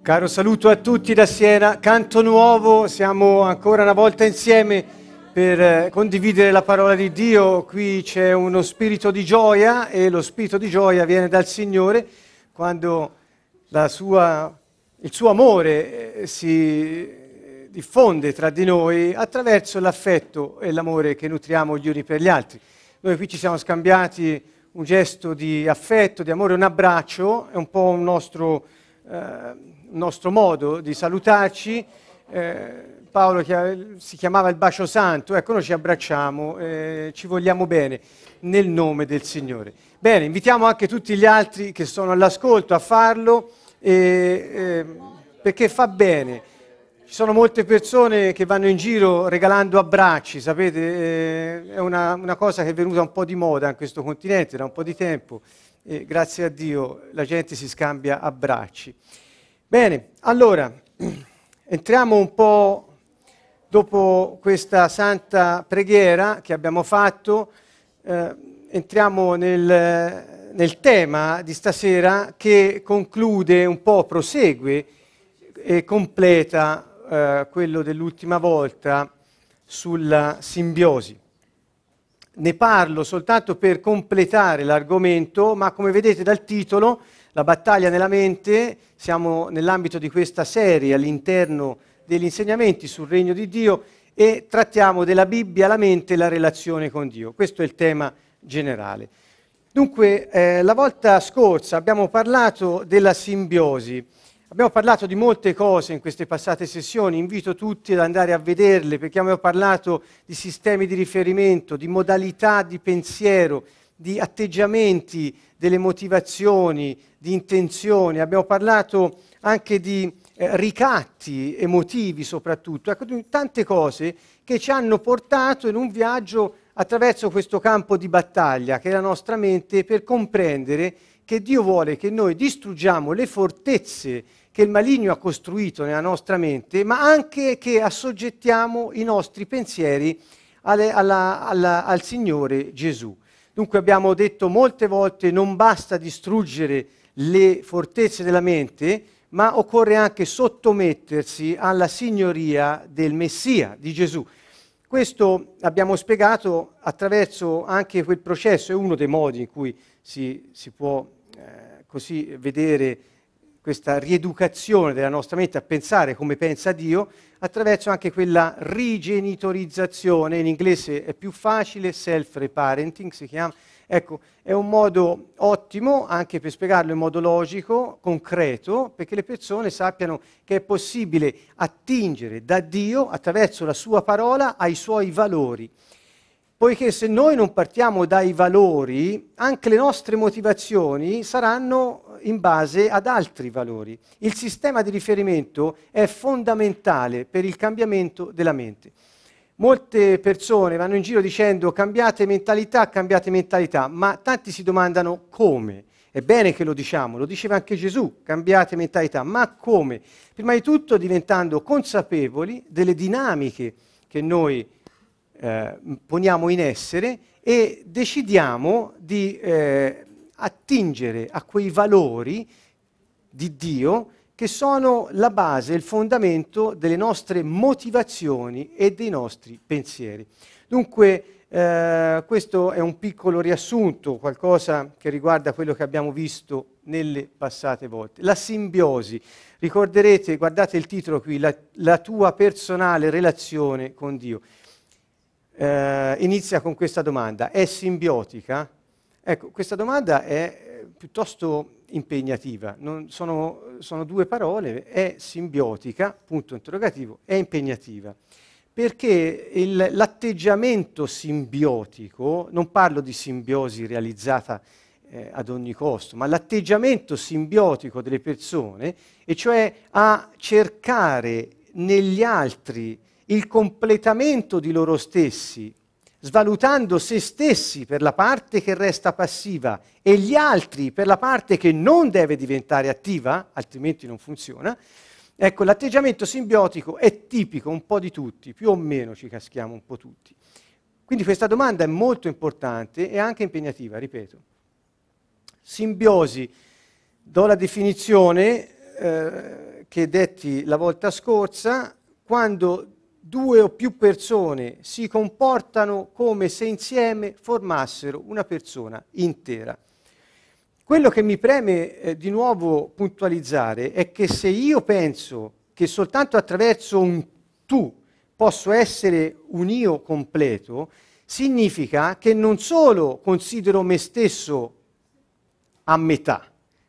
Caro saluto a tutti da Siena, canto nuovo, siamo ancora una volta insieme per eh, condividere la parola di Dio. Qui c'è uno spirito di gioia e lo spirito di gioia viene dal Signore quando sua, il suo amore eh, si eh, diffonde tra di noi attraverso l'affetto e l'amore che nutriamo gli uni per gli altri. Noi qui ci siamo scambiati un gesto di affetto, di amore, un abbraccio, è un po' un nostro... Eh, nostro modo di salutarci. Eh, Paolo si chiamava il bacio santo, ecco noi ci abbracciamo, eh, ci vogliamo bene nel nome del Signore. Bene, invitiamo anche tutti gli altri che sono all'ascolto a farlo eh, perché fa bene. Ci sono molte persone che vanno in giro regalando abbracci, sapete, eh, è una, una cosa che è venuta un po' di moda in questo continente da un po' di tempo e grazie a Dio la gente si scambia abbracci. Bene, allora, entriamo un po' dopo questa santa preghiera che abbiamo fatto, eh, entriamo nel, nel, tema di stasera che conclude un po', prosegue e completa eh, quello dell'ultima volta sulla simbiosi. Ne parlo soltanto per completare l'argomento, ma come vedete dal titolo la battaglia nella mente, siamo nell'ambito di questa serie all'interno degli insegnamenti sul regno di Dio e trattiamo della Bibbia, la mente e la relazione con Dio. Questo è il tema generale. Dunque, eh, la volta scorsa abbiamo parlato della simbiosi, abbiamo parlato di molte cose in queste passate sessioni, invito tutti ad andare a vederle perché abbiamo parlato di sistemi di riferimento, di modalità di pensiero, di atteggiamenti, delle motivazioni, di intenzioni, abbiamo parlato anche di eh, ricatti emotivi soprattutto, ecco, tante cose che ci hanno portato in un viaggio attraverso questo campo di battaglia che è la nostra mente per comprendere che Dio vuole che noi distruggiamo le fortezze che il maligno ha costruito nella nostra mente, ma anche che assoggettiamo i nostri pensieri alle, alla, alla, al Signore Gesù. Dunque abbiamo detto molte volte non basta distruggere le fortezze della mente, ma occorre anche sottomettersi alla signoria del Messia, di Gesù. Questo abbiamo spiegato attraverso anche quel processo, è uno dei modi in cui si, si può eh, così vedere questa rieducazione della nostra mente a pensare come pensa Dio, attraverso anche quella rigenitorizzazione, in inglese è più facile, self-reparenting si chiama, ecco, è un modo ottimo anche per spiegarlo in modo logico, concreto, perché le persone sappiano che è possibile attingere da Dio attraverso la sua parola ai suoi valori poiché se noi non partiamo dai valori, anche le nostre motivazioni saranno in base ad altri valori. Il sistema di riferimento è fondamentale per il cambiamento della mente. Molte persone vanno in giro dicendo cambiate mentalità, cambiate mentalità, ma tanti si domandano come. È bene che lo diciamo, lo diceva anche Gesù, cambiate mentalità, ma come? Prima di tutto diventando consapevoli delle dinamiche che noi abbiamo Ehm, poniamo in essere e decidiamo di eh, attingere a quei valori di Dio che sono la base, il fondamento delle nostre motivazioni e dei nostri pensieri. Dunque, eh, questo è un piccolo riassunto, qualcosa che riguarda quello che abbiamo visto nelle passate volte. La simbiosi. Ricorderete, guardate il titolo qui, la, la tua personale relazione con Dio eh, inizia con questa domanda, è simbiotica? Ecco, questa domanda è eh, piuttosto impegnativa, non, sono, sono due parole, è simbiotica, punto interrogativo, è impegnativa perché il, l'atteggiamento simbiotico, non parlo di simbiosi realizzata eh, ad ogni costo, ma l'atteggiamento simbiotico delle persone, e cioè a cercare negli altri il completamento di loro stessi, svalutando se stessi per la parte che resta passiva e gli altri per la parte che non deve diventare attiva, altrimenti non funziona, ecco l'atteggiamento simbiotico è tipico un po' di tutti, più o meno ci caschiamo un po' tutti. Quindi questa domanda è molto importante e anche impegnativa, ripeto. Simbiosi, do la definizione eh, che detti la volta scorsa, quando due o più persone si comportano come se insieme formassero una persona intera. Quello che mi preme eh, di nuovo puntualizzare è che se io penso che soltanto attraverso un tu posso essere un io completo, significa che non solo considero me stesso a metà,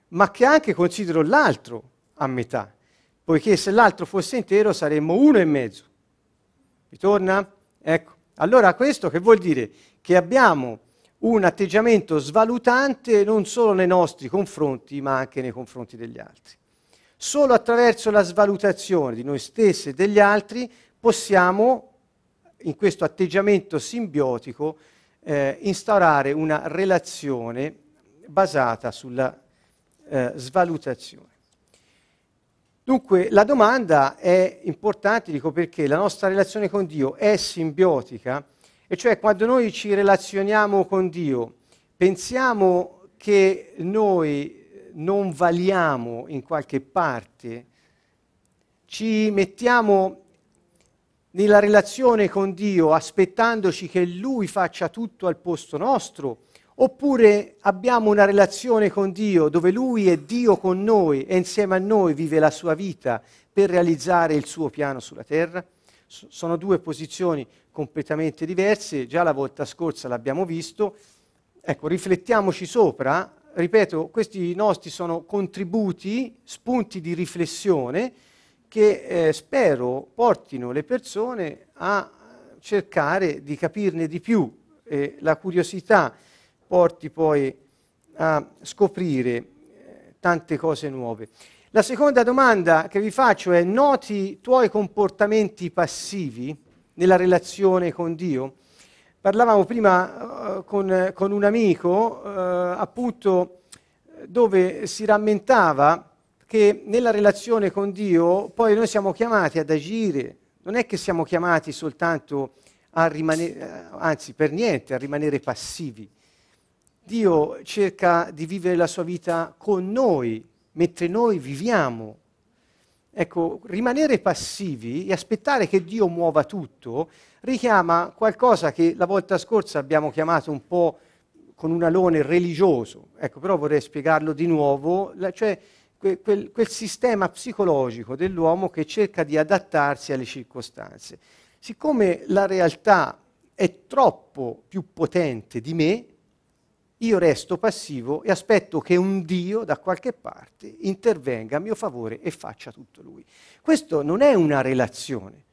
ma che anche considero l'altro a metà, poiché se l'altro fosse intero saremmo uno e mezzo. Ritorna? Ecco. Allora questo che vuol dire? Che abbiamo un atteggiamento svalutante non solo nei nostri confronti, ma anche nei confronti degli altri. Solo attraverso la svalutazione di noi stessi e degli altri possiamo, in questo atteggiamento simbiotico, eh, instaurare una relazione basata sulla eh, svalutazione. Dunque la domanda è importante, dico perché la nostra relazione con Dio è simbiotica, e cioè quando noi ci relazioniamo con Dio, pensiamo che noi non valiamo in qualche parte, ci mettiamo nella relazione con Dio aspettandoci che Lui faccia tutto al posto nostro Oppure abbiamo una relazione con Dio dove Lui è Dio con noi e insieme a noi vive la sua vita per realizzare il suo piano sulla terra? S- sono due posizioni completamente diverse, già la volta scorsa l'abbiamo visto. Ecco, riflettiamoci sopra, ripeto, questi nostri sono contributi, spunti di riflessione che eh, spero portino le persone a cercare di capirne di più eh, la curiosità porti poi a scoprire eh, tante cose nuove. La seconda domanda che vi faccio è, noti i tuoi comportamenti passivi nella relazione con Dio? Parlavamo prima uh, con, con, un amico, uh, appunto, dove si rammentava che nella relazione con Dio poi noi siamo chiamati ad agire, non è che siamo chiamati soltanto a rimanere, anzi per niente, a rimanere passivi Dio cerca di vivere la sua vita con noi, mentre noi viviamo. Ecco, rimanere passivi e aspettare che Dio muova tutto richiama qualcosa che la volta scorsa abbiamo chiamato un po' con un alone religioso. Ecco, però vorrei spiegarlo di nuovo, cioè quel, quel, quel sistema psicologico dell'uomo che cerca di adattarsi alle circostanze. Siccome la realtà è troppo più potente di me, io resto passivo e aspetto che un Dio da qualche parte intervenga a mio favore e faccia tutto lui. Questo non è una relazione.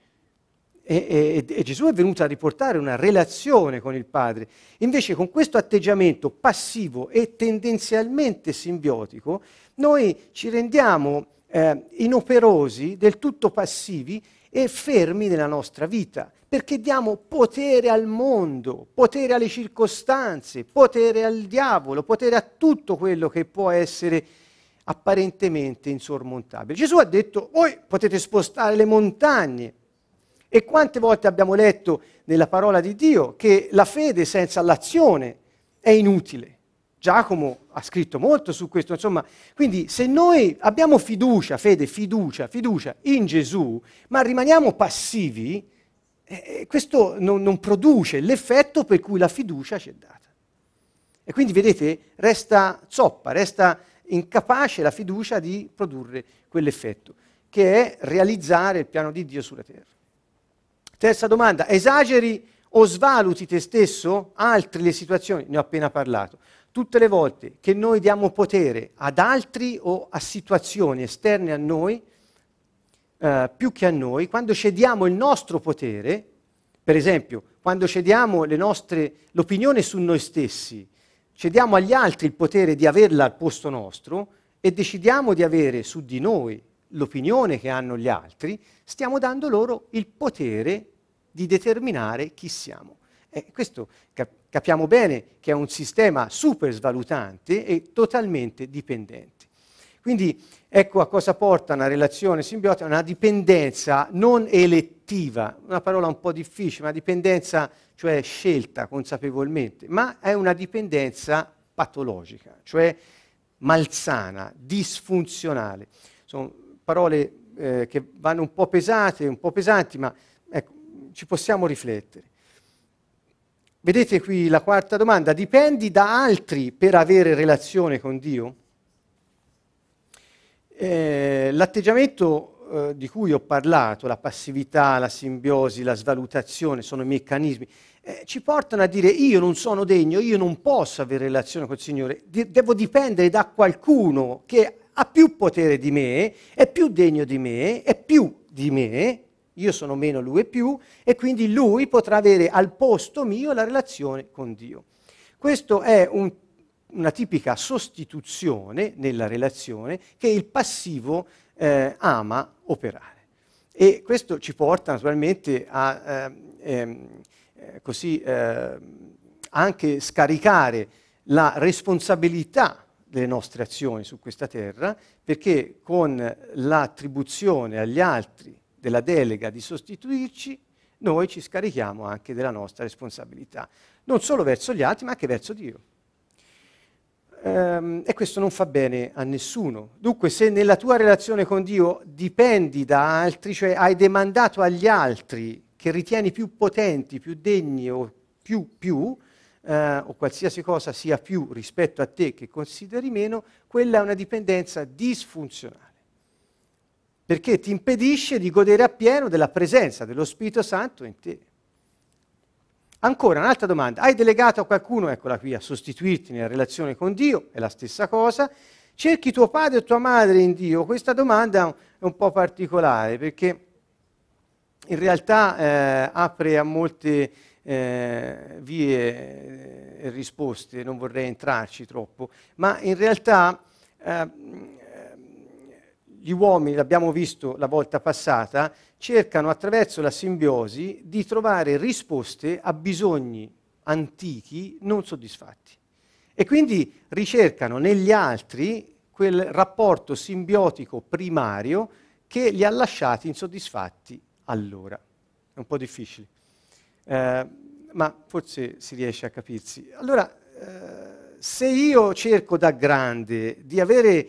E, e, e, Gesù è venuto a riportare una relazione con il Padre. Invece con questo atteggiamento passivo e tendenzialmente simbiotico, noi ci rendiamo eh, inoperosi, del tutto passivi e fermi nella nostra vita perché diamo potere al mondo, potere alle circostanze, potere al diavolo, potere a tutto quello che può essere apparentemente insormontabile. Gesù ha detto, voi potete spostare le montagne. E quante volte abbiamo letto nella parola di Dio che la fede senza l'azione è inutile. Giacomo ha scritto molto su questo, insomma, quindi se noi abbiamo fiducia, fede, fiducia, fiducia in Gesù, ma rimaniamo passivi, eh, eh, questo non, non produce l'effetto per cui la fiducia ci è data. E quindi vedete, resta zoppa, resta incapace la fiducia di produrre quell'effetto, che è realizzare il piano di Dio sulla terra. Terza domanda, esageri o svaluti te stesso, altre le situazioni, ne ho appena parlato. Tutte le volte che noi diamo potere ad altri o a situazioni esterne a noi, eh, più che a noi, quando cediamo il nostro potere, per esempio, quando cediamo nostre, l'opinione su noi stessi, cediamo agli altri il potere di averla al posto nostro e decidiamo di avere su di noi l'opinione che hanno gli altri, stiamo dando loro il potere di determinare chi siamo. E questo capiamo bene che è un sistema super svalutante e totalmente dipendente. Quindi ecco a cosa porta una relazione simbiotica, una dipendenza non elettiva, una parola un po' difficile, una dipendenza cioè scelta consapevolmente, ma è una dipendenza patologica, cioè malsana, disfunzionale. Sono parole eh, che vanno un po' pesate, un po' pesanti, ma ecco, ci possiamo riflettere. Vedete qui la quarta domanda, dipendi da altri per avere relazione con Dio? Eh, l'atteggiamento eh, di cui ho parlato, la passività, la simbiosi, la svalutazione, sono meccanismi, eh, ci portano a dire io non sono degno, io non posso avere relazione col Signore, de- devo dipendere da qualcuno che ha più potere di me, è più degno di me, è più di me, io sono meno, lui è più, e quindi lui potrà avere al posto mio la relazione con Dio. Questo è un una tipica sostituzione nella relazione che il passivo eh, ama operare. E questo ci porta naturalmente a ehm, ehm eh, così, ehm, anche scaricare la responsabilità delle nostre azioni su questa terra, perché con l'attribuzione agli altri della delega di sostituirci, noi ci scarichiamo anche della nostra responsabilità, non solo verso gli altri, ma anche verso Dio ehm, e questo non fa bene a nessuno. Dunque se nella tua relazione con Dio dipendi da altri, cioè hai demandato agli altri che ritieni più potenti, più degni o più più, eh, o qualsiasi cosa sia più rispetto a te che consideri meno, quella è una dipendenza disfunzionale perché ti impedisce di godere appieno della presenza dello Spirito Santo in te. Ancora un'altra domanda, hai delegato a qualcuno, eccola qui, a sostituirti nella relazione con Dio, è la stessa cosa, cerchi tuo padre o tua madre in Dio, questa domanda è un po' particolare perché in realtà eh, apre a molte eh, vie e eh, risposte, non vorrei entrarci troppo, ma in realtà eh, gli uomini, l'abbiamo visto la volta passata, cercano attraverso la simbiosi di trovare risposte a bisogni antichi non soddisfatti. E quindi ricercano negli altri quel rapporto simbiotico primario che li ha lasciati insoddisfatti allora. È un po' difficile, eh, ma forse si riesce a capirsi. Allora, eh, se io cerco da grande di avere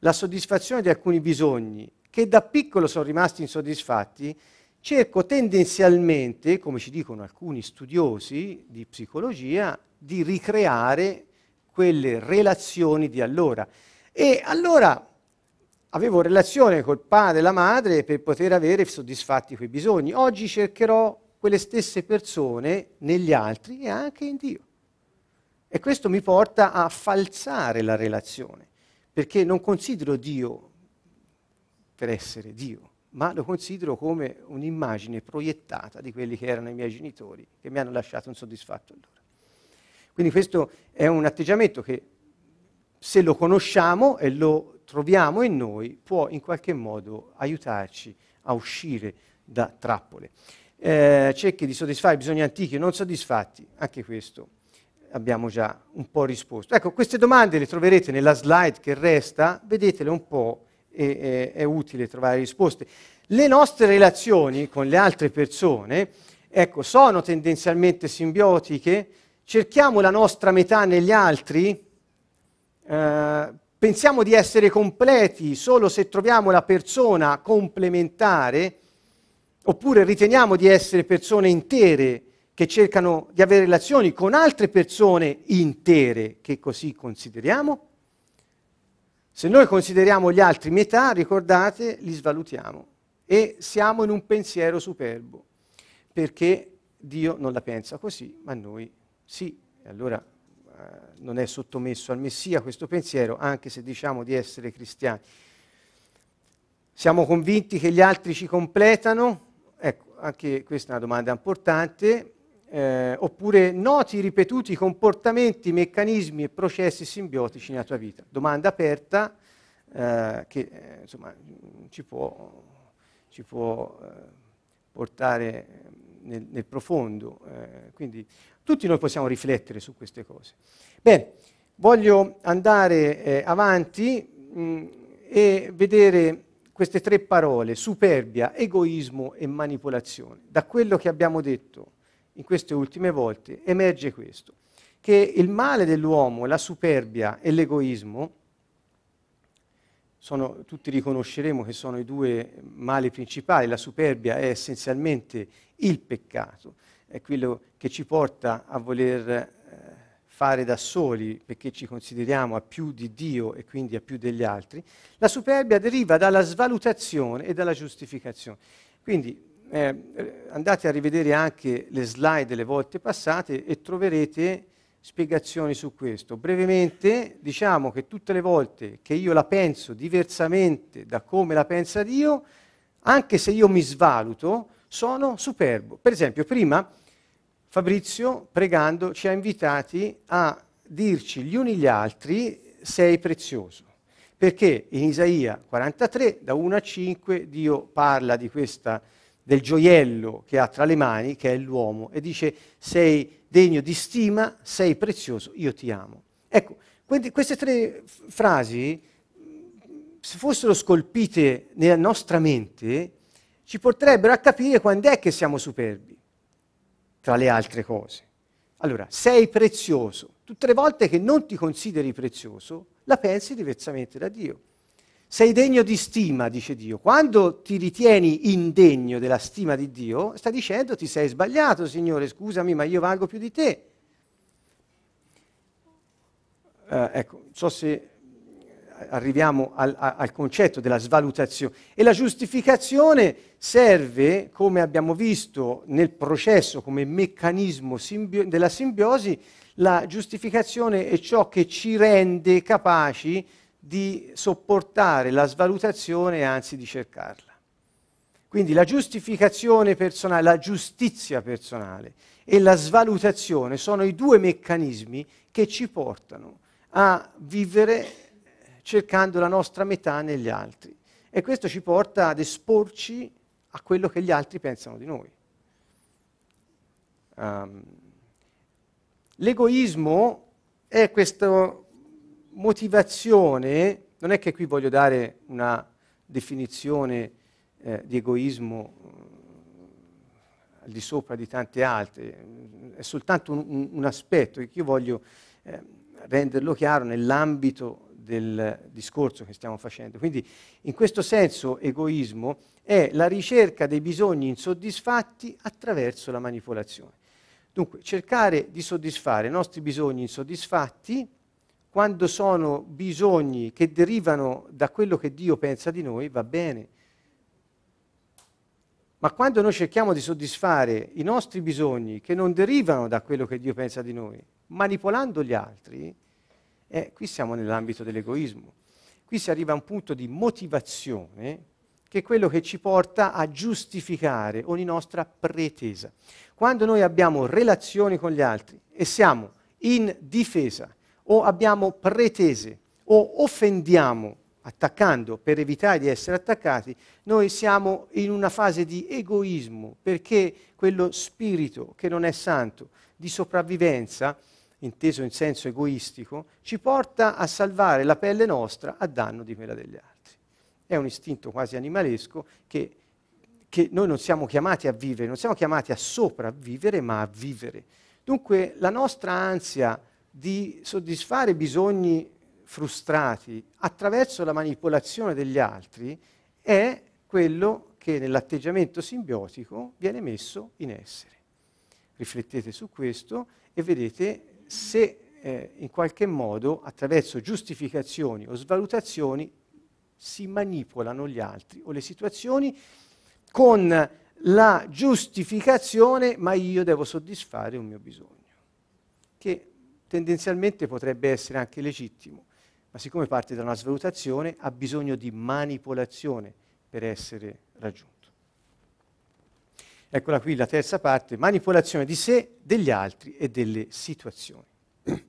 la soddisfazione di alcuni bisogni che da piccolo sono rimasti insoddisfatti, cerco tendenzialmente, come ci dicono alcuni studiosi di psicologia, di ricreare quelle relazioni di allora. E allora avevo relazione col padre e la madre per poter avere soddisfatti quei bisogni. Oggi cercherò quelle stesse persone negli altri e anche in Dio. E questo mi porta a falsare la relazione perché non considero Dio per essere Dio, ma lo considero come un'immagine proiettata di quelli che erano i miei genitori, che mi hanno lasciato insoddisfatto allora. Quindi questo è un atteggiamento che se lo conosciamo e lo troviamo in noi può in qualche modo aiutarci a uscire da trappole. Eh, cerchi di soddisfare i bisogni antichi non soddisfatti, anche questo abbiamo già un po' risposto. Ecco, queste domande le troverete nella slide che resta, vedetele un po' e, e è utile trovare risposte. Le nostre relazioni con le altre persone, ecco, sono tendenzialmente simbiotiche, cerchiamo la nostra metà negli altri, eh, pensiamo di essere completi solo se troviamo la persona complementare, oppure riteniamo di essere persone intere che cercano di avere relazioni con altre persone intere, che così consideriamo. Se noi consideriamo gli altri metà, ricordate, li svalutiamo e siamo in un pensiero superbo, perché Dio non la pensa così, ma noi sì. E allora eh, non è sottomesso al Messia questo pensiero, anche se diciamo di essere cristiani. Siamo convinti che gli altri ci completano? Ecco, anche questa è una domanda importante eh, oppure noti ripetuti comportamenti, meccanismi e processi simbiotici nella tua vita? Domanda aperta eh, che eh, insomma, ci può, ci può eh, portare nel, nel profondo. Eh, quindi tutti noi possiamo riflettere su queste cose. Bene, voglio andare eh, avanti mh, mm, e vedere queste tre parole, superbia, egoismo e manipolazione. Da quello che abbiamo detto, in queste ultime volte emerge questo, che il male dell'uomo, la superbia e l'egoismo, sono, tutti riconosceremo che sono i due mali principali, la superbia è essenzialmente il peccato, è quello che ci porta a voler eh, fare da soli perché ci consideriamo a più di Dio e quindi a più degli altri, la superbia deriva dalla svalutazione e dalla giustificazione. Quindi eh, andate a rivedere anche le slide delle volte passate e troverete spiegazioni su questo. Brevemente diciamo che tutte le volte che io la penso diversamente da come la pensa Dio, anche se io mi svaluto, sono superbo. Per esempio, prima Fabrizio, pregando, ci ha invitati a dirci gli uni gli altri sei prezioso. Perché in Isaia 43, da 1 a 5, Dio parla di questa del gioiello che ha tra le mani, che è l'uomo, e dice sei degno di stima, sei prezioso, io ti amo. Ecco, queste tre frasi, se fossero scolpite nella nostra mente, ci porterebbero a capire quando è che siamo superbi, tra le altre cose. Allora, sei prezioso. Tutte le volte che non ti consideri prezioso, la pensi diversamente da Dio. Sei degno di stima, dice Dio. Quando ti ritieni indegno della stima di Dio, sta dicendo ti sei sbagliato, Signore, scusami, ma io valgo più di te. Eh, ecco, non so se arriviamo al, al, concetto della svalutazione. E la giustificazione serve, come abbiamo visto nel processo, come meccanismo simbio- della simbiosi, la giustificazione è ciò che ci rende capaci di sopportare la svalutazione e anzi di cercarla. Quindi la giustificazione personale, la giustizia personale e la svalutazione sono i due meccanismi che ci portano a vivere cercando la nostra metà negli altri. E questo ci porta ad esporci a quello che gli altri pensano di noi. Um, l'egoismo è questo motivazione, non è che qui voglio dare una definizione eh, di egoismo eh, al di sopra di tante altre, è soltanto un, un aspetto che io voglio eh, renderlo chiaro nell'ambito del discorso che stiamo facendo. Quindi in questo senso egoismo è la ricerca dei bisogni insoddisfatti attraverso la manipolazione. Dunque cercare di soddisfare i nostri bisogni insoddisfatti quando sono bisogni che derivano da quello che Dio pensa di noi, va bene. Ma quando noi cerchiamo di soddisfare i nostri bisogni che non derivano da quello che Dio pensa di noi, manipolando gli altri, eh, qui siamo nell'ambito dell'egoismo. Qui si arriva a un punto di motivazione che è quello che ci porta a giustificare ogni nostra pretesa. Quando noi abbiamo relazioni con gli altri e siamo in difesa o abbiamo pretese o offendiamo attaccando per evitare di essere attaccati, noi siamo in una fase di egoismo perché quello spirito che non è santo di sopravvivenza, inteso in senso egoistico, ci porta a salvare la pelle nostra a danno di quella degli altri. È un istinto quasi animalesco che, che noi non siamo chiamati a vivere, non siamo chiamati a sopravvivere ma a vivere. Dunque la nostra ansia di soddisfare bisogni frustrati attraverso la manipolazione degli altri è quello che nell'atteggiamento simbiotico viene messo in essere. Riflettete su questo e vedete se eh, in qualche modo attraverso giustificazioni o svalutazioni si manipolano gli altri o le situazioni con la giustificazione ma io devo soddisfare un mio bisogno, che tendenzialmente potrebbe essere anche legittimo, ma siccome parte da una svalutazione ha bisogno di manipolazione per essere raggiunto. Eccola qui la terza parte, manipolazione di sé, degli altri e delle situazioni.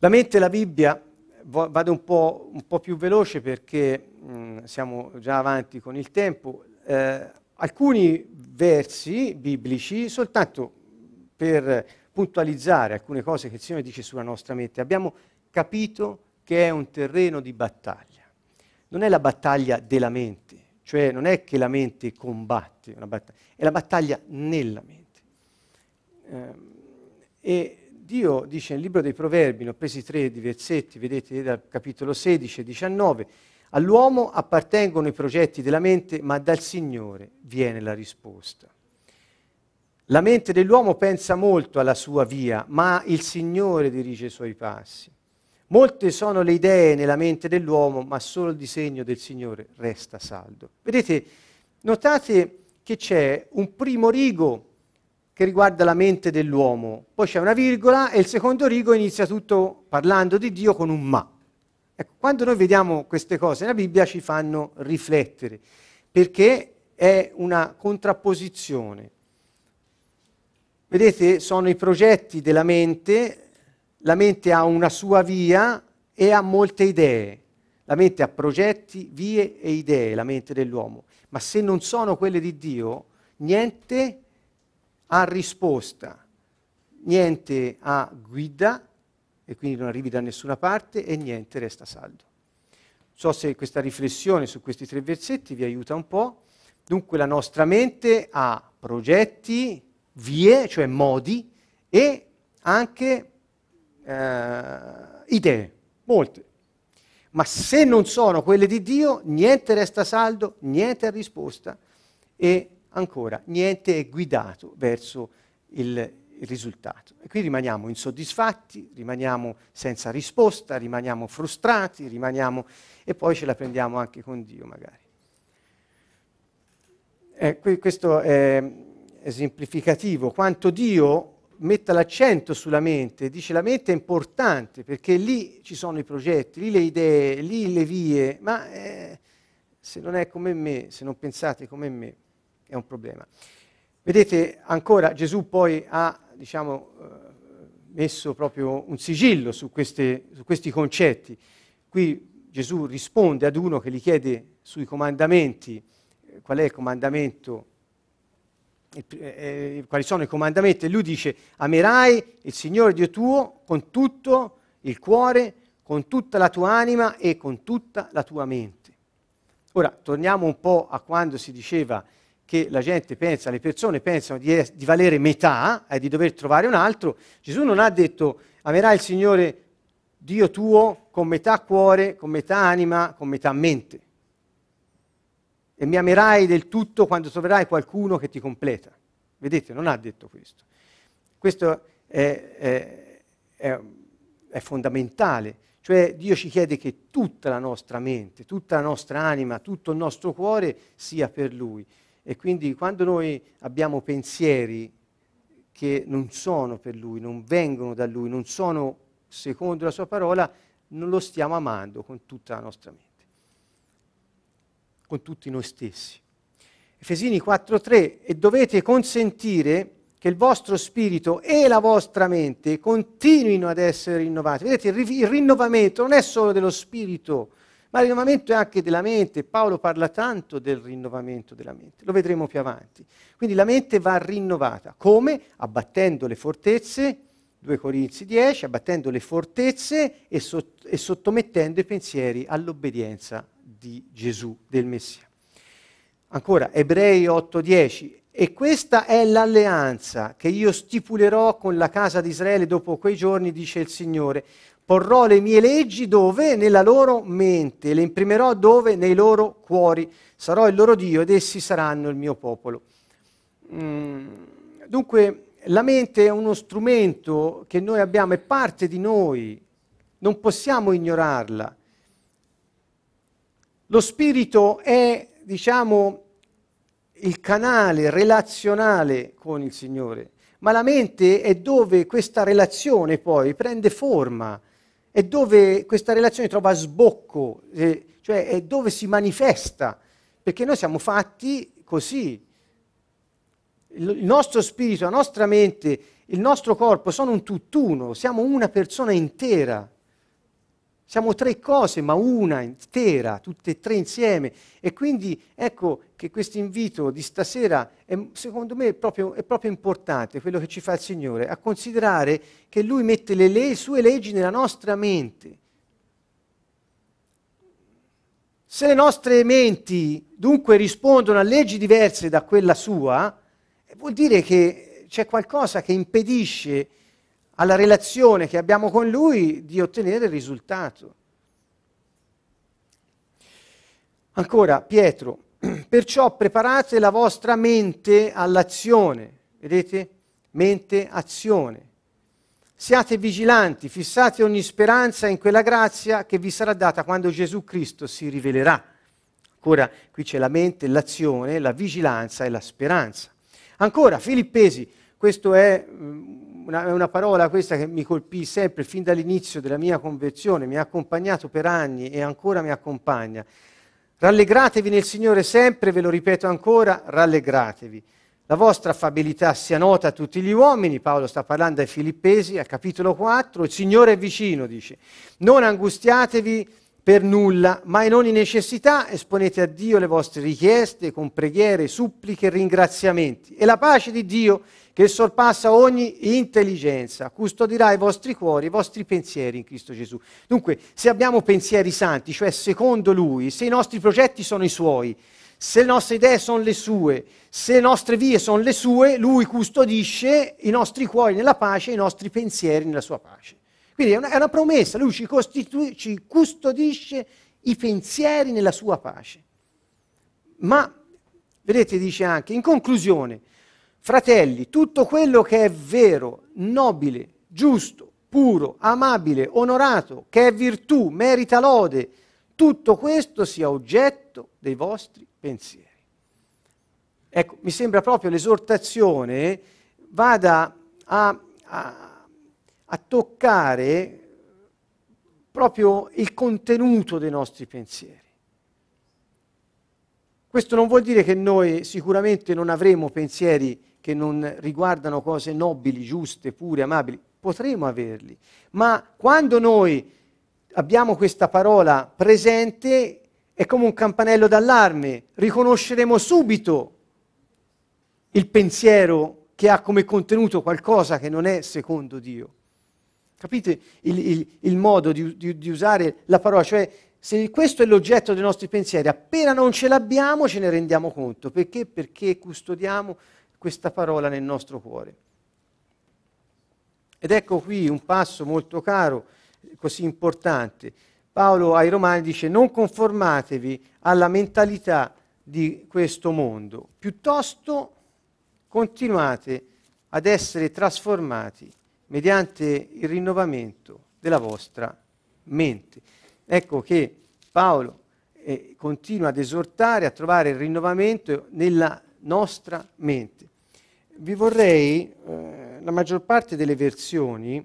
La mente e la Bibbia, vado un po', un po più veloce perché mh, mm, siamo già avanti con il tempo, eh, alcuni versi biblici soltanto per puntualizzare alcune cose che il Signore dice sulla nostra mente. Abbiamo capito che è un terreno di battaglia. Non è la battaglia della mente, cioè non è che la mente combatte, è la battaglia nella mente. Ehm, e Dio dice nel libro dei Proverbi, ne ho presi tre di versetti, vedete dal capitolo 16 e 19, all'uomo appartengono i progetti della mente, ma dal Signore viene la risposta. La mente dell'uomo pensa molto alla sua via, ma il Signore dirige i suoi passi. Molte sono le idee nella mente dell'uomo, ma solo il disegno del Signore resta saldo. Vedete, notate che c'è un primo rigo che riguarda la mente dell'uomo, poi c'è una virgola e il secondo rigo inizia tutto parlando di Dio con un ma. Ecco, quando noi vediamo queste cose nella Bibbia ci fanno riflettere, perché è una contrapposizione Vedete, sono i progetti della mente, la mente ha una sua via e ha molte idee. La mente ha progetti, vie e idee, la mente dell'uomo. Ma se non sono quelle di Dio, niente ha risposta, niente ha guida e quindi non arrivi da nessuna parte e niente resta saldo. Non So se questa riflessione su questi tre versetti vi aiuta un po'. Dunque la nostra mente ha progetti, vie, cioè modi, e anche eh, idee, molte. Ma se non sono quelle di Dio, niente resta saldo, niente è risposta e ancora niente è guidato verso il, il risultato. E qui rimaniamo insoddisfatti, rimaniamo senza risposta, rimaniamo frustrati, rimaniamo e poi ce la prendiamo anche con Dio magari. Eh, questo è esemplificativo quanto Dio metta l'accento sulla mente, dice la mente è importante perché lì ci sono i progetti, lì le idee, lì le vie, ma eh, se non è come me, se non pensate come me, è un problema. Vedete, ancora Gesù poi ha, diciamo, eh, messo proprio un sigillo su, queste, su questi concetti. Qui Gesù risponde ad uno che gli chiede sui comandamenti, eh, qual è il comandamento eh, eh, quali sono i comandamenti, lui dice amerai il Signore Dio tuo con tutto il cuore, con tutta la tua anima e con tutta la tua mente. Ora, torniamo un po' a quando si diceva che la gente pensa, le persone pensano di, di valere metà e eh, di dover trovare un altro, Gesù non ha detto amerai il Signore Dio tuo con metà cuore, con metà anima, con metà mente e mi amerai del tutto quando troverai qualcuno che ti completa. Vedete, non ha detto questo. Questo è, è, è, è fondamentale, cioè Dio ci chiede che tutta la nostra mente, tutta la nostra anima, tutto il nostro cuore sia per Lui. E quindi quando noi abbiamo pensieri che non sono per Lui, non vengono da Lui, non sono secondo la Sua parola, non lo stiamo amando con tutta la nostra mente con tutti noi stessi. Efesini 4.3 e dovete consentire che il vostro spirito e la vostra mente continuino ad essere rinnovati. Vedete, il rinnovamento non è solo dello spirito, ma il rinnovamento è anche della mente. Paolo parla tanto del rinnovamento della mente, lo vedremo più avanti. Quindi la mente va rinnovata. Come? Abbattendo le fortezze, 2 Corinzi 10, abbattendo le fortezze e, sott- e sottomettendo i pensieri all'obbedienza di Gesù, del Messia. Ancora, Ebrei 8:10, e questa è l'alleanza che io stipulerò con la casa di Israele dopo quei giorni, dice il Signore. Porrò le mie leggi dove? Nella loro mente, le imprimerò dove? Nei loro cuori. Sarò il loro Dio ed essi saranno il mio popolo. Mm, dunque, la mente è uno strumento che noi abbiamo, è parte di noi, non possiamo ignorarla. Lo spirito è, diciamo, il canale relazionale con il Signore, ma la mente è dove questa relazione poi prende forma, è dove questa relazione trova sbocco, eh, cioè è dove si manifesta, perché noi siamo fatti così. Il nostro spirito, la nostra mente, il nostro corpo sono un tutt'uno, siamo una persona intera. Siamo tre cose, ma una intera, tutte e tre insieme. E quindi ecco che questo invito di stasera è, secondo me è proprio, è proprio, importante, quello che ci fa il Signore, a considerare che Lui mette le, le sue leggi nella nostra mente. Se le nostre menti dunque rispondono a leggi diverse da quella sua, vuol dire che c'è qualcosa che impedisce alla relazione che abbiamo con Lui di ottenere il risultato. Ancora Pietro, perciò preparate la vostra mente all'azione, vedete? Mente, azione. Siate vigilanti, fissate ogni speranza in quella grazia che vi sarà data quando Gesù Cristo si rivelerà. Ancora qui c'è la mente, l'azione, la vigilanza e la speranza. Ancora Filippesi, questo è mm, una, una parola questa che mi colpì sempre fin dall'inizio della mia conversione, mi ha accompagnato per anni e ancora mi accompagna. Rallegratevi nel Signore sempre, ve lo ripeto ancora, rallegratevi. La vostra affabilità sia nota a tutti gli uomini, Paolo sta parlando ai Filippesi, al capitolo 4, il Signore è vicino, dice. Non angustiatevi per nulla, ma in ogni necessità esponete a Dio le vostre richieste con preghiere, suppliche e ringraziamenti. E la pace di Dio, che sorpassa ogni intelligenza, custodirà i vostri cuori, i vostri pensieri in Cristo Gesù. Dunque, se abbiamo pensieri santi, cioè secondo Lui, se i nostri progetti sono i Suoi, se le nostre idee sono le sue, se le nostre vie sono le sue, lui custodisce i nostri cuori nella pace e i nostri pensieri nella sua pace. Quindi è una, è una promessa, lui ci, ci, custodisce i pensieri nella sua pace. Ma, vedete, dice anche, in conclusione, Fratelli, tutto quello che è vero, nobile, giusto, puro, amabile, onorato, che è virtù, merita lode, tutto questo sia oggetto dei vostri pensieri. Ecco, mi sembra proprio l'esortazione vada a, a, a toccare proprio il contenuto dei nostri pensieri. Questo non vuol dire che noi sicuramente non avremo pensieri che non riguardano cose nobili, giuste, pure, amabili, potremo averli. Ma quando noi abbiamo questa parola presente, è come un campanello d'allarme, riconosceremo subito il pensiero che ha come contenuto qualcosa che non è secondo Dio. Capite il, il, il modo di, di, di, usare la parola? Cioè, se questo è l'oggetto dei nostri pensieri, appena non ce l'abbiamo ce ne rendiamo conto. Perché? Perché custodiamo questa parola nel nostro cuore. Ed ecco qui un passo molto caro, così importante. Paolo ai Romani dice non conformatevi alla mentalità di questo mondo, piuttosto continuate ad essere trasformati mediante il rinnovamento della vostra mente. Ecco che Paolo eh, continua ad esortare a trovare il rinnovamento nella nostra mente vi vorrei, eh, la maggior parte delle versioni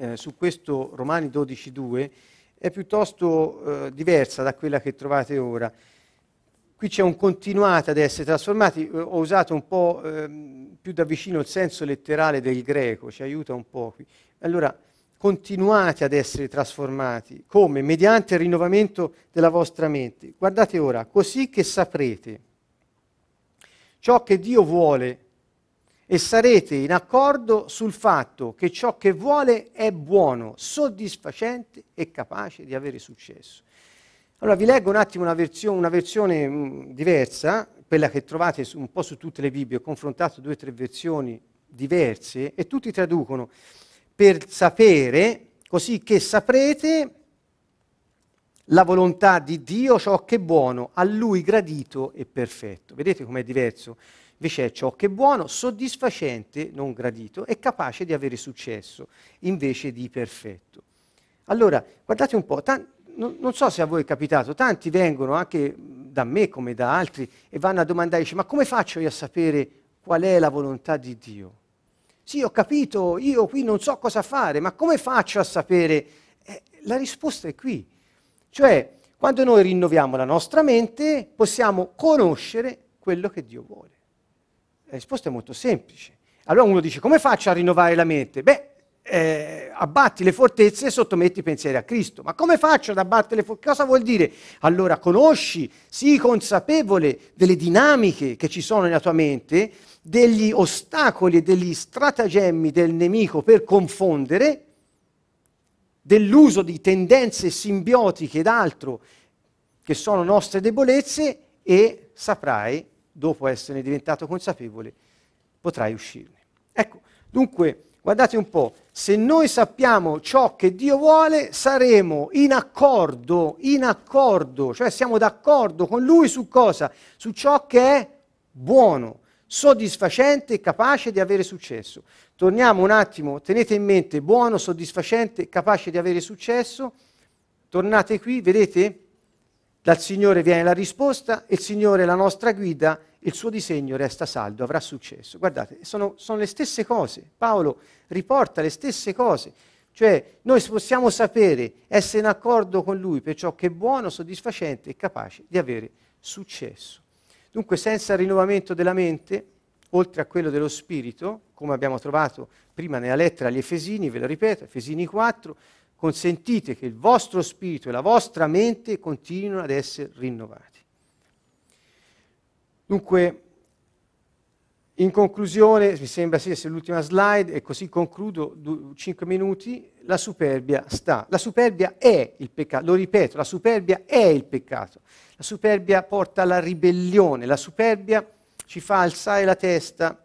eh, su questo Romani 12.2 è piuttosto eh, diversa da quella che trovate ora. Qui c'è un continuate ad essere trasformati, eh, ho usato un po' ehm, più da vicino il senso letterale del greco, ci aiuta un po' qui. Allora, continuate ad essere trasformati, come? Mediante il rinnovamento della vostra mente. Guardate ora, così che saprete ciò che Dio vuole e sarete in accordo sul fatto che ciò che vuole è buono, soddisfacente e capace di avere successo. Allora vi leggo un attimo una, versione, una versione mh, mm, diversa, quella che trovate su, un po' su tutte le Bibbie, ho confrontato due o tre versioni diverse e tutti traducono per sapere, così che saprete la volontà di Dio, ciò che è buono, a lui gradito e perfetto. Vedete com'è diverso? Invece è ciò che è buono, soddisfacente, non gradito, e capace di avere successo, invece di perfetto. Allora, guardate un po', tan- non, non, so se a voi è capitato, tanti vengono anche da me come da altri e vanno a domandare, dice, ma come faccio io a sapere qual è la volontà di Dio? Sì, ho capito, io qui non so cosa fare, ma come faccio a sapere? Eh, la risposta è qui cioè, quando noi rinnoviamo la nostra mente, possiamo conoscere quello che Dio vuole. La risposta è molto semplice. Allora uno dice, come faccio a rinnovare la mente? Beh, eh, abbatti le fortezze e sottometti i pensieri a Cristo. Ma come faccio ad abbattere le fortezze? Cosa vuol dire? Allora conosci, sii consapevole delle dinamiche che ci sono nella tua mente, degli ostacoli e degli stratagemmi del nemico per confondere dell'uso di tendenze simbiotiche ed altro che sono nostre debolezze e saprai, dopo esserne diventato consapevole, potrai uscirne. Ecco, dunque, guardate un po', se noi sappiamo ciò che Dio vuole, saremo in accordo, in accordo, cioè siamo d'accordo con Lui su cosa? Su ciò che è buono, soddisfacente e capace di avere successo. Torniamo un attimo, tenete in mente buono, soddisfacente, capace di avere successo. Tornate qui, vedete? Dal Signore viene la risposta, il Signore è la nostra guida, il suo disegno resta saldo, avrà successo. Guardate, sono, sono le stesse cose. Paolo riporta le stesse cose. Cioè, noi possiamo sapere, essere in accordo con lui per ciò che è buono, soddisfacente e capace di avere successo. Dunque senza il rinnovamento della mente, oltre a quello dello spirito, come abbiamo trovato prima nella lettera agli Efesini, ve lo ripeto, Efesini 4, consentite che il vostro spirito e la vostra mente continuino ad essere rinnovati. Dunque, in conclusione, mi sembra sia sì, l'ultima slide, e così concludo 5 minuti, la superbia sta. La superbia è il peccato, lo ripeto, la superbia è il peccato. La superbia porta alla ribellione, la superbia ci fa alzare la testa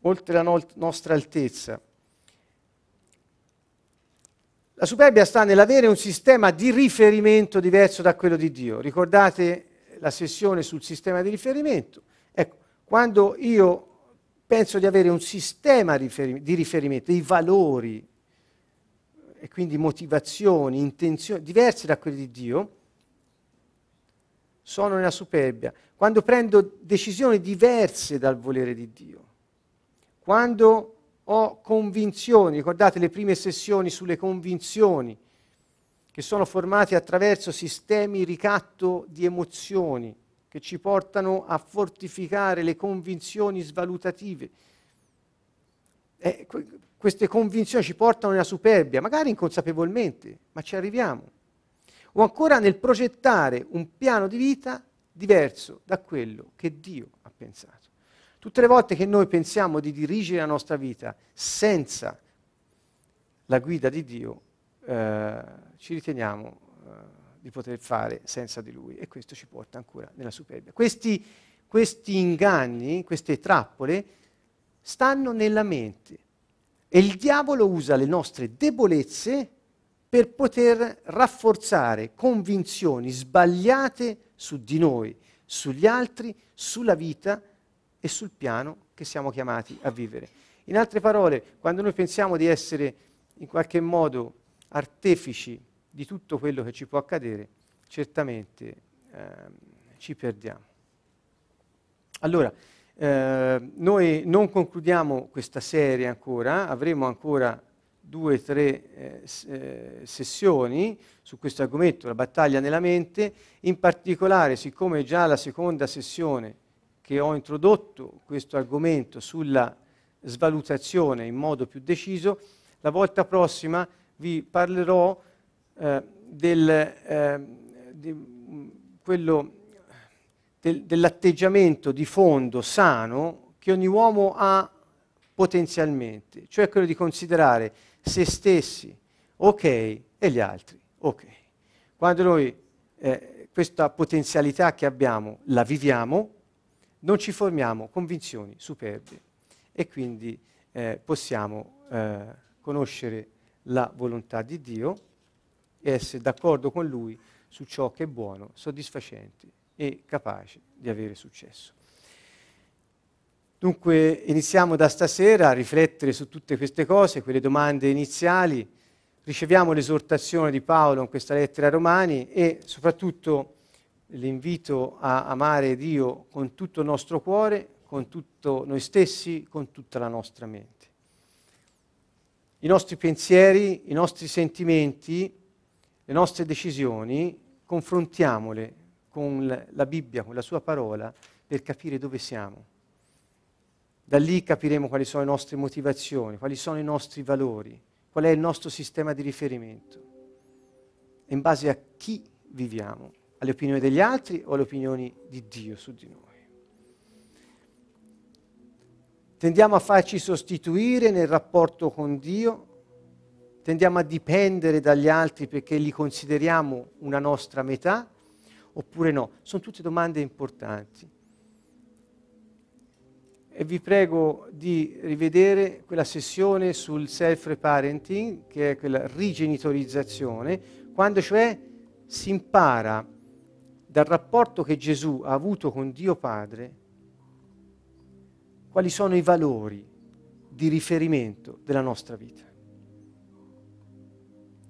oltre la no- nostra altezza. La superbia sta nell'avere un sistema di riferimento diverso da quello di Dio. Ricordate la sessione sul sistema di riferimento? Ecco, quando io penso di avere un sistema di riferimento, dei valori e quindi motivazioni, intenzioni diversi da quelli di Dio, sono nella superbia. Quando prendo decisioni diverse dal volere di Dio, quando ho convinzioni, ricordate le prime sessioni sulle convinzioni, che sono formate attraverso sistemi ricatto di emozioni, che ci portano a fortificare le convinzioni svalutative. Eh, queste convinzioni ci portano nella superbia, magari inconsapevolmente, ma ci arriviamo. O ancora nel progettare un piano di vita diverso da quello che Dio ha pensato. Tutte le volte che noi pensiamo di dirigere la nostra vita senza la guida di Dio, eh, ci riteniamo... Eh, di poter fare senza di lui e questo ci porta ancora nella superbia. Questi, questi inganni, queste trappole stanno nella mente e il diavolo usa le nostre debolezze per poter rafforzare convinzioni sbagliate su di noi, sugli altri, sulla vita e sul piano che siamo chiamati a vivere. In altre parole, quando noi pensiamo di essere in qualche modo artefici di tutto quello che ci può accadere, certamente eh, ci perdiamo. Allora, eh, noi non concludiamo questa serie ancora, avremo ancora due o tre eh, eh, sessioni su questo argomento, la battaglia nella mente, in particolare siccome è già la seconda sessione che ho introdotto questo argomento sulla svalutazione in modo più deciso, la volta prossima vi parlerò eh, del, eh, di, mm, quello, del, dell'atteggiamento di fondo sano che ogni uomo ha potenzialmente, cioè quello di considerare se stessi ok e gli altri ok. Quando noi eh, questa potenzialità che abbiamo la viviamo, non ci formiamo convinzioni superbe e quindi eh, possiamo eh, conoscere la volontà di Dio e essere d'accordo con lui su ciò che è buono, soddisfacente e capace di avere successo. Dunque iniziamo da stasera a riflettere su tutte queste cose, quelle domande iniziali, riceviamo l'esortazione di Paolo in questa lettera a Romani e soprattutto l'invito a amare Dio con tutto il nostro cuore, con tutto noi stessi, con tutta la nostra mente. I nostri pensieri, i nostri sentimenti le nostre decisioni, confrontiamole con la Bibbia, con la sua parola, per capire dove siamo. Da lì capiremo quali sono le nostre motivazioni, quali sono i nostri valori, qual è il nostro sistema di riferimento. in base a chi viviamo, alle opinioni degli altri o alle opinioni di Dio su di noi. Tendiamo a farci sostituire nel rapporto con Dio tendiamo a dipendere dagli altri perché li consideriamo una nostra metà oppure no? Sono tutte domande importanti. E vi prego di rivedere quella sessione sul self-reparenting, che è quella rigenitorizzazione, quando cioè si impara dal rapporto che Gesù ha avuto con Dio Padre quali sono i valori di riferimento della nostra vita.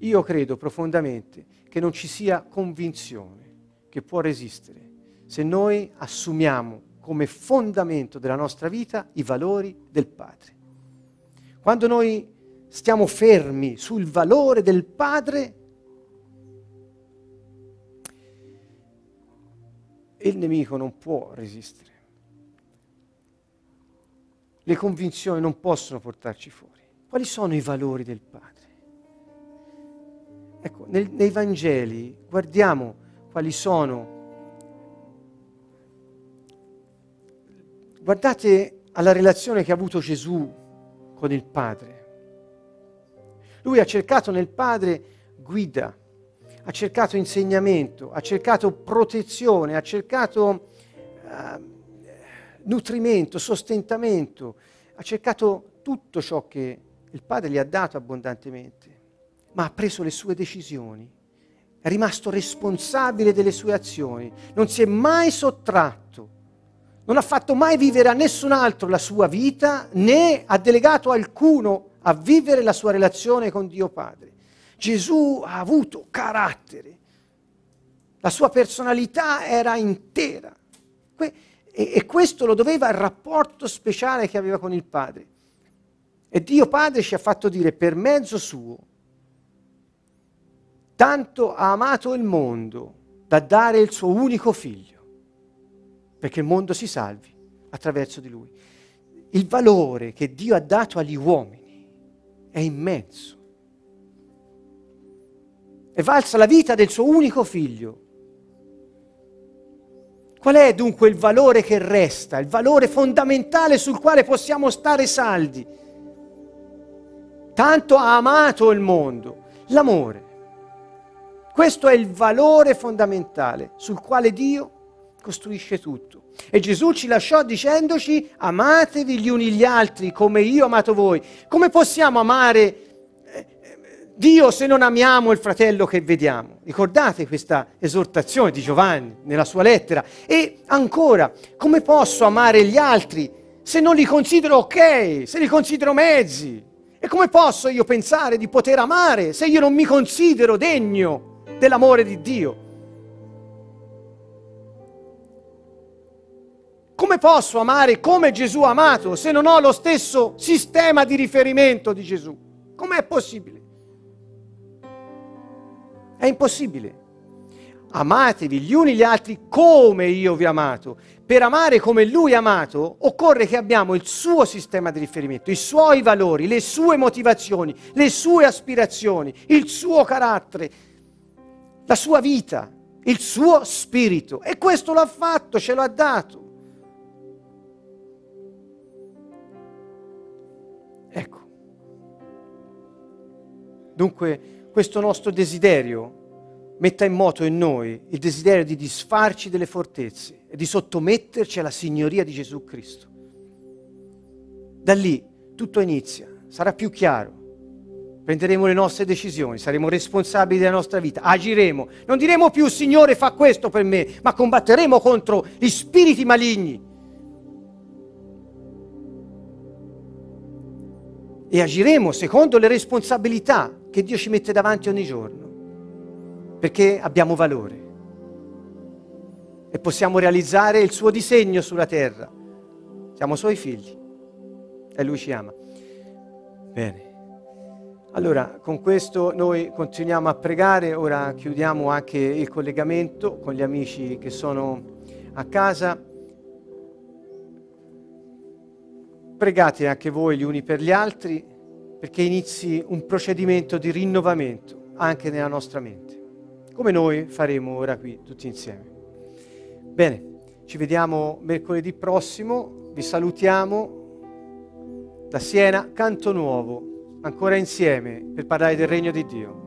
Io credo profondamente che non ci sia convinzione che può resistere se noi assumiamo come fondamento della nostra vita i valori del Padre. Quando noi stiamo fermi sul valore del Padre, il nemico non può resistere. Le convinzioni non possono portarci fuori. Quali sono i valori del Padre? Ecco, nel, nei Vangeli guardiamo quali sono. Guardate alla relazione che ha avuto Gesù con il Padre. Lui ha cercato nel Padre guida, ha cercato insegnamento, ha cercato protezione, ha cercato eh, nutrimento, sostentamento, ha cercato tutto ciò che il Padre gli ha dato abbondantemente ma ha preso le sue decisioni, è rimasto responsabile delle sue azioni, non si è mai sottratto, non ha fatto mai vivere a nessun altro la sua vita, né ha delegato alcuno a vivere la sua relazione con Dio Padre. Gesù ha avuto carattere, la sua personalità era intera que- e-, e questo lo doveva il rapporto speciale che aveva con il Padre. E Dio Padre ci ha fatto dire per mezzo suo, tanto ha amato il mondo da dare il suo unico figlio, perché il mondo si salvi attraverso di lui. Il valore che Dio ha dato agli uomini è immenso. È valsa la vita del suo unico figlio. Qual è dunque il valore che resta, il valore fondamentale sul quale possiamo stare saldi? Tanto ha amato il mondo, l'amore. Questo è il valore fondamentale sul quale Dio costruisce tutto. E Gesù ci lasciò dicendoci amatevi gli uni gli altri come io ho amato voi. Come possiamo amare eh, eh, Dio se non amiamo il fratello che vediamo. Ricordate questa esortazione di Giovanni nella sua lettera. E ancora, come posso amare gli altri se non li considero ok, se li considero mezzi? E come posso io pensare di poter amare se io non mi considero degno dell'amore di Dio. Come posso amare come Gesù ha amato se non ho lo stesso sistema di riferimento di Gesù? Com'è possibile? È impossibile. Amatevi gli uni gli altri come io vi ho amato. Per amare come lui ha amato occorre che abbiamo il suo sistema di riferimento, i suoi valori, le sue motivazioni, le sue aspirazioni, il suo carattere, la sua vita, il suo spirito. E questo l'ha fatto, ce l'ha dato. Ecco. Dunque questo nostro desiderio metta in moto in noi il desiderio di disfarci delle fortezze e di sottometterci alla signoria di Gesù Cristo. Da lì tutto inizia, sarà più chiaro. Prenderemo le nostre decisioni, saremo responsabili della nostra vita, agiremo. Non diremo più Signore fa questo per me, ma combatteremo contro gli spiriti maligni. E agiremo secondo le responsabilità che Dio ci mette davanti ogni giorno, perché abbiamo valore e possiamo realizzare il suo disegno sulla terra. Siamo suoi figli e lui ci ama. Bene. Allora, con questo noi continuiamo a pregare, ora chiudiamo anche il collegamento con gli amici che sono a casa. Pregate anche voi gli uni per gli altri perché inizi un procedimento di rinnovamento anche nella nostra mente, come noi faremo ora qui tutti insieme. Bene, ci vediamo mercoledì prossimo, vi salutiamo da Siena, Canto Nuovo ancora insieme per parlare del regno di Dio.